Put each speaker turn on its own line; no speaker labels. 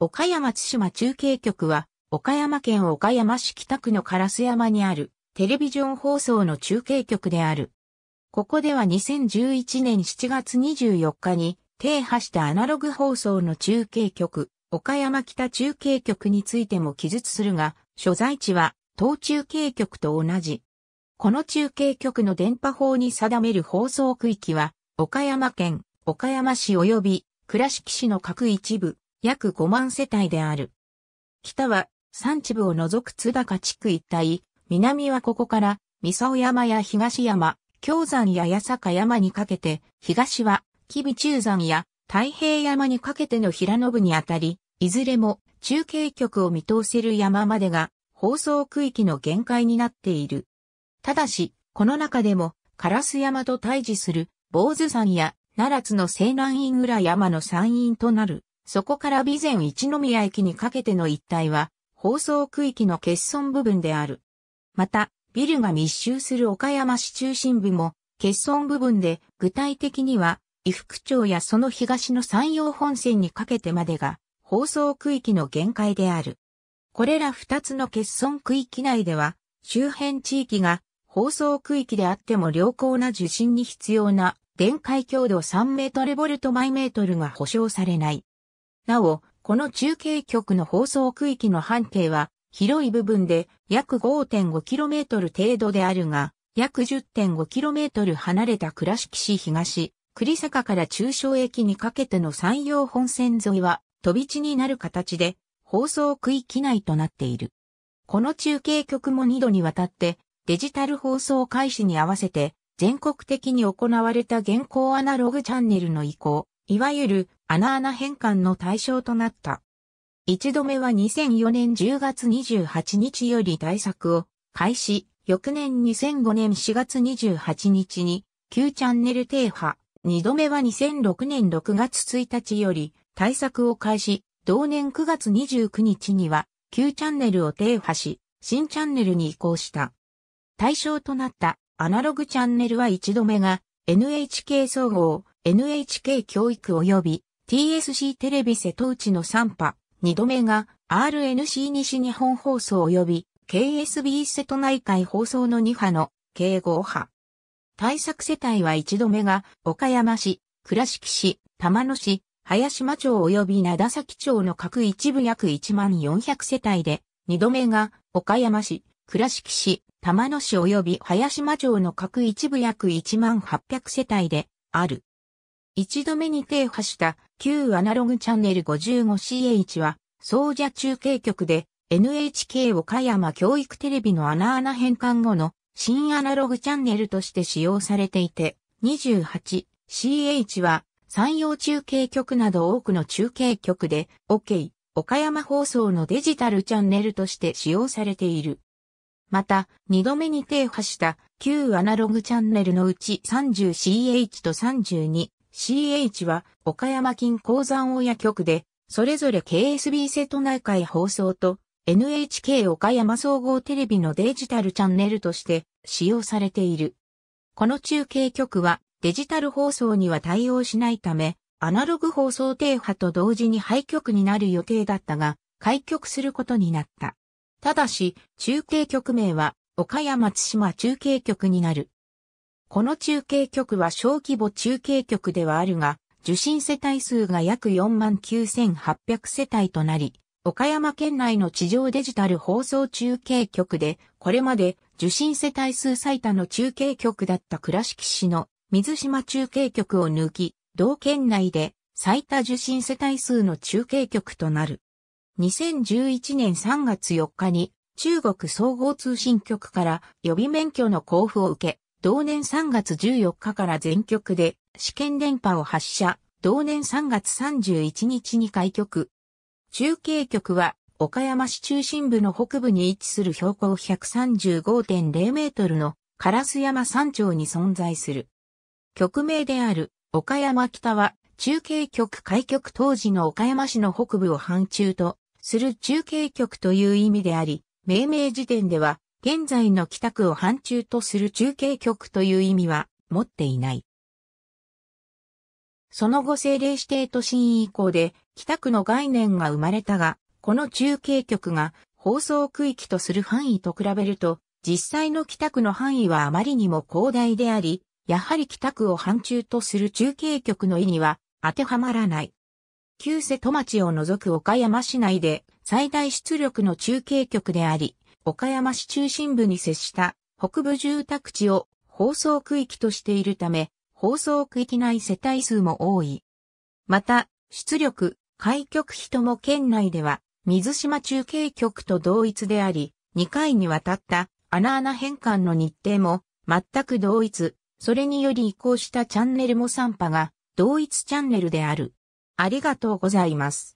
岡山津島中継局は、岡山県岡山市北区の烏山にある、テレビジョン放送の中継局である。ここでは2011年7月24日に、停波したアナログ放送の中継局、岡山北中継局についても記述するが、所在地は、東中継局と同じ。この中継局の電波法に定める放送区域は、岡山県、岡山市及び倉敷市の各一部、約5万世帯である。北は山地部を除く津高地区一帯、南はここから三沢山や東山、京山や八坂山にかけて、東は吉備中山や太平山にかけての平野部にあたり、いずれも中継局を見通せる山までが放送区域の限界になっている。ただし、この中でも、ス山と対峙する坊主山や奈良津の西南院浦山の山陰となる。そこから備前一宮駅にかけての一帯は、放送区域の欠損部分である。また、ビルが密集する岡山市中心部も、欠損部分で、具体的には、伊福町やその東の山陽本線にかけてまでが、放送区域の限界である。これら二つの欠損区域内では、周辺地域が放送区域であっても良好な受信に必要な電解強度3メートルボルト毎メートルが保証されない。なお、この中継局の放送区域の半径は、広い部分で約 5.5km 程度であるが、約 10.5km 離れた倉敷市東、栗坂から中小駅にかけての山陽本線沿いは、飛び地になる形で、放送区域内となっている。この中継局も2度にわたって、デジタル放送開始に合わせて、全国的に行われた現行アナログチャンネルの移行、いわゆる穴穴返還の対象となった。一度目は2004年10月28日より対策を開始、翌年2005年4月28日に9チャンネル停波、二度目は2006年6月1日より対策を開始、同年9月29日には9チャンネルを停波し、新チャンネルに移行した。対象となったアナログチャンネルは一度目が NHK 総合、NHK 教育及び TSC テレビ瀬戸内の3波、2度目が RNC 西日本放送及び KSB 瀬戸内海放送の2波の計5波。対策世帯は1度目が岡山市、倉敷市、玉野市、林間町及び灘崎町の各一部約1万400世帯で、2度目が岡山市、倉敷市、玉野市及び林間町の各一部約1万800世帯である。一度目に停波した旧アナログチャンネル 55CH は、総社中継局で NHK 岡山教育テレビの穴穴変換後の新アナログチャンネルとして使用されていて、28CH は山陽中継局など多くの中継局で OK 岡山放送のデジタルチャンネルとして使用されている。また、2度目に停波した旧アナログチャンネルのうち 30CH と32 CH は岡山金鉱山親局で、それぞれ KSB 瀬戸内海放送と NHK 岡山総合テレビのデジタルチャンネルとして使用されている。この中継局はデジタル放送には対応しないため、アナログ放送停波と同時に廃局になる予定だったが、開局することになった。ただし、中継局名は岡山津島中継局になる。この中継局は小規模中継局ではあるが、受信世帯数が約49,800世帯となり、岡山県内の地上デジタル放送中継局で、これまで受信世帯数最多の中継局だった倉敷市の水島中継局を抜き、同県内で最多受信世帯数の中継局となる。2011年3月4日に中国総合通信局から予備免許の交付を受け、同年3月14日から全局で試験電波を発射、同年3月31日に開局。中継局は岡山市中心部の北部に位置する標高135.0メートルの烏山山頂に存在する。局名である岡山北は中継局開局当時の岡山市の北部を範疇とする中継局という意味であり、命名時点では現在の北区を範中とする中継局という意味は持っていない。その後政令指定都心以降で北区の概念が生まれたが、この中継局が放送区域とする範囲と比べると、実際の北区の範囲はあまりにも広大であり、やはり北区を範中とする中継局の意味は当てはまらない。旧瀬戸町を除く岡山市内で最大出力の中継局であり、岡山市中心部に接した北部住宅地を放送区域としているため、放送区域内世帯数も多い。また、出力、開局費とも県内では、水島中継局と同一であり、2回にわたった穴穴変換の日程も全く同一、それにより移行したチャンネルも3波が同一チャンネルである。ありがとうございます。